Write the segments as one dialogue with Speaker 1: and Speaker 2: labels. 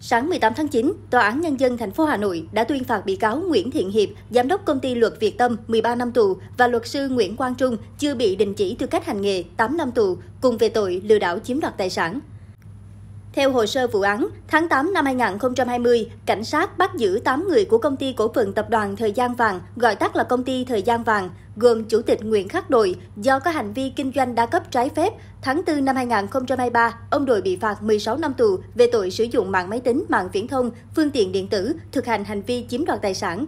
Speaker 1: Sáng 18 tháng 9, Tòa án Nhân dân thành phố Hà Nội đã tuyên phạt bị cáo Nguyễn Thiện Hiệp, giám đốc công ty luật Việt Tâm 13 năm tù và luật sư Nguyễn Quang Trung chưa bị đình chỉ tư cách hành nghề 8 năm tù cùng về tội lừa đảo chiếm đoạt tài sản. Theo hồ sơ vụ án, tháng 8 năm 2020, cảnh sát bắt giữ 8 người của công ty cổ phần tập đoàn Thời gian vàng, gọi tắt là công ty Thời gian vàng, gồm Chủ tịch Nguyễn Khắc Đội do có hành vi kinh doanh đa cấp trái phép. Tháng 4 năm 2023, ông Đội bị phạt 16 năm tù về tội sử dụng mạng máy tính, mạng viễn thông, phương tiện điện tử, thực hành hành vi chiếm đoạt tài sản.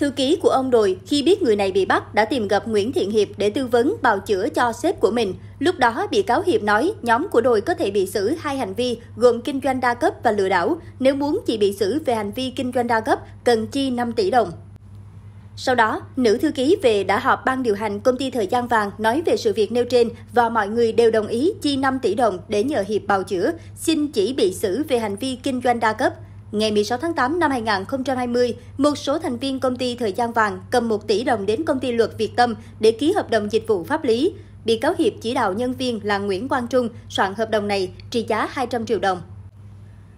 Speaker 1: Thư ký của ông Đồi khi biết người này bị bắt đã tìm gặp Nguyễn Thiện Hiệp để tư vấn bào chữa cho sếp của mình. Lúc đó, bị cáo Hiệp nói nhóm của Đồi có thể bị xử hai hành vi gồm kinh doanh đa cấp và lừa đảo. Nếu muốn chỉ bị xử về hành vi kinh doanh đa cấp, cần chi 5 tỷ đồng. Sau đó, nữ thư ký về đã họp ban điều hành công ty thời gian vàng nói về sự việc nêu trên và mọi người đều đồng ý chi 5 tỷ đồng để nhờ Hiệp bào chữa, xin chỉ bị xử về hành vi kinh doanh đa cấp. Ngày 16 tháng 8 năm 2020, một số thành viên công ty Thời gian vàng cầm 1 tỷ đồng đến công ty luật Việt Tâm để ký hợp đồng dịch vụ pháp lý. Bị cáo Hiệp chỉ đạo nhân viên là Nguyễn Quang Trung soạn hợp đồng này trị giá 200 triệu đồng.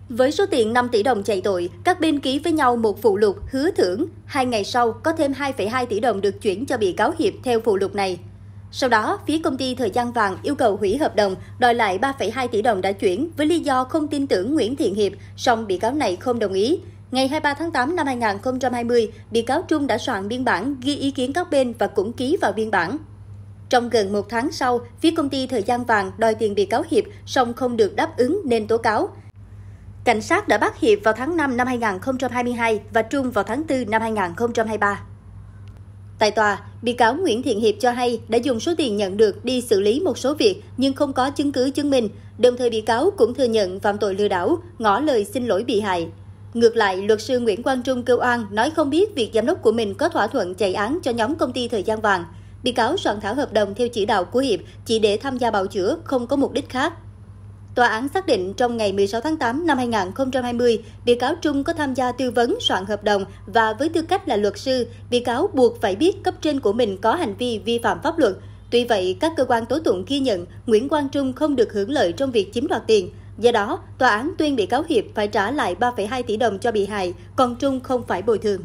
Speaker 1: Với số tiền 5 tỷ đồng chạy tội, các bên ký với nhau một phụ lục hứa thưởng. Hai ngày sau, có thêm 2,2 tỷ đồng được chuyển cho bị cáo Hiệp theo phụ lục này. Sau đó, phía công ty thời gian vàng yêu cầu hủy hợp đồng, đòi lại 3,2 tỷ đồng đã chuyển với lý do không tin tưởng Nguyễn Thiện Hiệp, song bị cáo này không đồng ý. Ngày 23 tháng 8 năm 2020, bị cáo Trung đã soạn biên bản ghi ý kiến các bên và cũng ký vào biên bản. Trong gần một tháng sau, phía công ty thời gian vàng đòi tiền bị cáo Hiệp, song không được đáp ứng nên tố cáo. Cảnh sát đã bắt Hiệp vào tháng 5 năm 2022 và Trung vào tháng 4 năm 2023. Tại tòa, bị cáo Nguyễn Thiện Hiệp cho hay đã dùng số tiền nhận được đi xử lý một số việc nhưng không có chứng cứ chứng minh, đồng thời bị cáo cũng thừa nhận phạm tội lừa đảo, ngỏ lời xin lỗi bị hại. Ngược lại, luật sư Nguyễn Quang Trung kêu oan nói không biết việc giám đốc của mình có thỏa thuận chạy án cho nhóm công ty thời gian vàng. Bị cáo soạn thảo hợp đồng theo chỉ đạo của Hiệp chỉ để tham gia bào chữa, không có mục đích khác. Tòa án xác định trong ngày 16 tháng 8 năm 2020, bị cáo Trung có tham gia tư vấn soạn hợp đồng và với tư cách là luật sư, bị cáo buộc phải biết cấp trên của mình có hành vi vi phạm pháp luật. Tuy vậy, các cơ quan tố tụng ghi nhận Nguyễn Quang Trung không được hưởng lợi trong việc chiếm đoạt tiền. Do đó, tòa án tuyên bị cáo Hiệp phải trả lại 3,2 tỷ đồng cho bị hại, còn Trung không phải bồi thường.